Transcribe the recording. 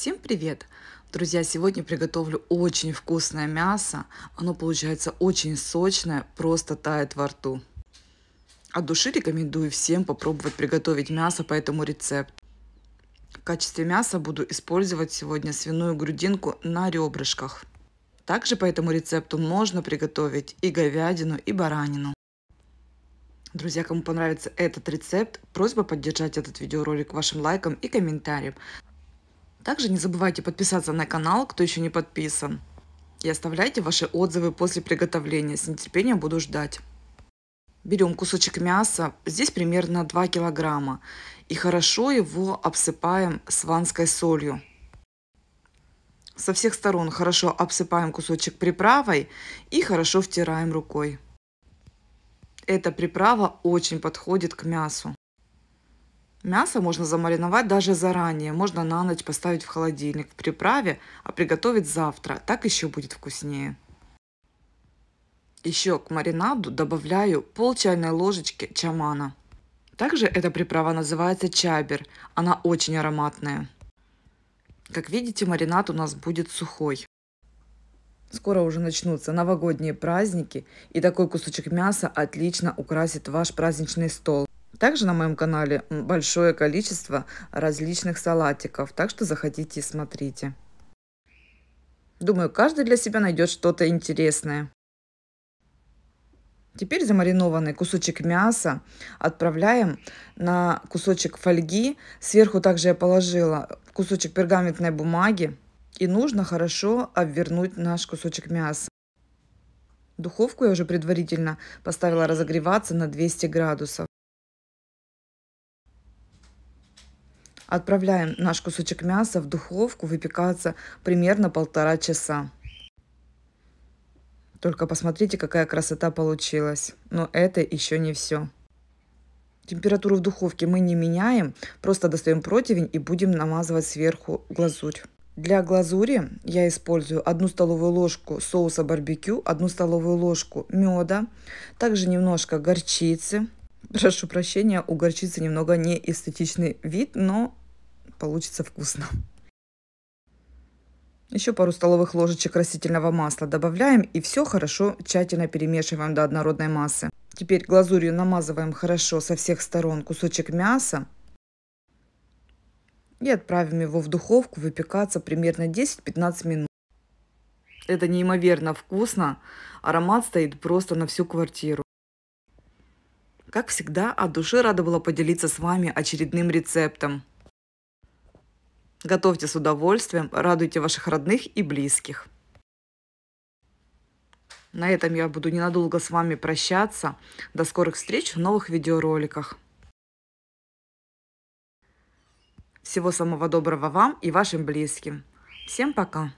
Всем привет! Друзья, сегодня приготовлю очень вкусное мясо. Оно получается очень сочное, просто тает во рту. От души рекомендую всем попробовать приготовить мясо по этому рецепту. В качестве мяса буду использовать сегодня свиную грудинку на ребрышках. Также по этому рецепту можно приготовить и говядину, и баранину. Друзья, кому понравится этот рецепт, просьба поддержать этот видеоролик вашим лайком и комментарием. Также не забывайте подписаться на канал, кто еще не подписан. И оставляйте ваши отзывы после приготовления. С нетерпением буду ждать. Берем кусочек мяса, здесь примерно 2 килограмма, и хорошо его обсыпаем сванской солью. Со всех сторон хорошо обсыпаем кусочек приправой и хорошо втираем рукой. Эта приправа очень подходит к мясу. Мясо можно замариновать даже заранее, можно на ночь поставить в холодильник в приправе, а приготовить завтра, так еще будет вкуснее. Еще к маринаду добавляю пол чайной ложечки чамана. Также эта приправа называется чабер, она очень ароматная. Как видите, маринад у нас будет сухой. Скоро уже начнутся новогодние праздники, и такой кусочек мяса отлично украсит ваш праздничный стол. Также на моем канале большое количество различных салатиков, так что заходите и смотрите. Думаю, каждый для себя найдет что-то интересное. Теперь замаринованный кусочек мяса отправляем на кусочек фольги. Сверху также я положила кусочек пергаментной бумаги. И нужно хорошо обвернуть наш кусочек мяса. Духовку я уже предварительно поставила разогреваться на 200 градусов. Отправляем наш кусочек мяса в духовку выпекаться примерно полтора часа. Только посмотрите, какая красота получилась. Но это еще не все. Температуру в духовке мы не меняем, просто достаем противень и будем намазывать сверху глазурь. Для глазури я использую 1 столовую ложку соуса барбекю, 1 столовую ложку меда, также немножко горчицы. Прошу прощения, у горчицы немного неэстетичный вид, но Получится вкусно. Еще пару столовых ложечек растительного масла добавляем и все хорошо тщательно перемешиваем до однородной массы. Теперь глазурью намазываем хорошо со всех сторон кусочек мяса и отправим его в духовку выпекаться примерно 10-15 минут. Это неимоверно вкусно, аромат стоит просто на всю квартиру. Как всегда, от души рада была поделиться с вами очередным рецептом. Готовьте с удовольствием, радуйте ваших родных и близких. На этом я буду ненадолго с вами прощаться. До скорых встреч в новых видеороликах. Всего самого доброго вам и вашим близким. Всем пока!